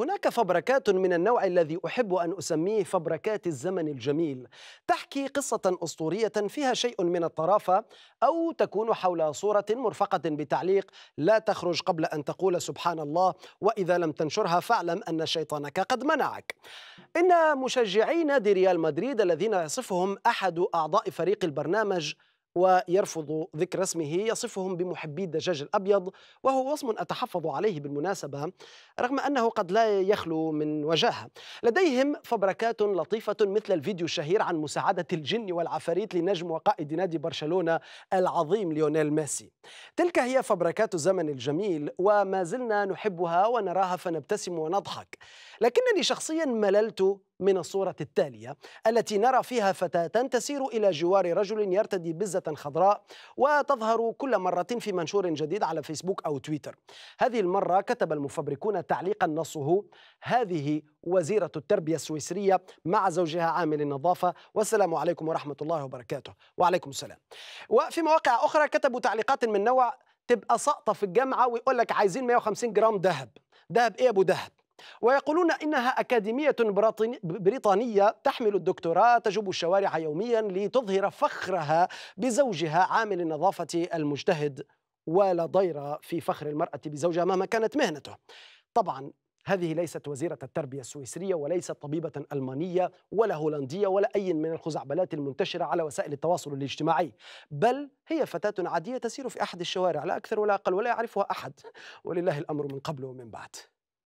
هناك فبركات من النوع الذي احب ان اسميه فبركات الزمن الجميل تحكي قصه اسطوريه فيها شيء من الطرافه او تكون حول صوره مرفقه بتعليق لا تخرج قبل ان تقول سبحان الله واذا لم تنشرها فاعلم ان شيطانك قد منعك ان مشجعي نادي ريال مدريد الذين يصفهم احد اعضاء فريق البرنامج ويرفض ذكر اسمه يصفهم بمحبي الدجاج الأبيض وهو وصم أتحفظ عليه بالمناسبة رغم أنه قد لا يخلو من وجاهة لديهم فبركات لطيفة مثل الفيديو الشهير عن مساعدة الجن والعفاريت لنجم وقائد نادي برشلونة العظيم ليونيل ميسي تلك هي فبركات الزمن الجميل وما زلنا نحبها ونراها فنبتسم ونضحك لكنني شخصيا مللت من الصورة التالية التي نرى فيها فتاة تسير إلى جوار رجل يرتدي بزة خضراء وتظهر كل مرة في منشور جديد على فيسبوك أو تويتر هذه المرة كتب المفبركون تعليقا نصه هذه وزيرة التربية السويسرية مع زوجها عامل النظافة والسلام عليكم ورحمة الله وبركاته وعليكم السلام وفي مواقع أخرى كتبوا تعليقات من نوع تبقى ساقطة في الجامعة ويقول لك عايزين 150 جرام ذهب ذهب ايه ابو ذهب ويقولون إنها أكاديمية بريطانية تحمل الدكتوراه تجوب الشوارع يوميا لتظهر فخرها بزوجها عامل النظافة المجتهد ولا ضير في فخر المرأة بزوجها مهما كانت مهنته طبعا هذه ليست وزيرة التربية السويسرية وليست طبيبة ألمانية ولا هولندية ولا أي من الخزعبلات المنتشرة على وسائل التواصل الاجتماعي بل هي فتاة عادية تسير في أحد الشوارع لا أكثر ولا أقل ولا يعرفها أحد ولله الأمر من قبل ومن بعد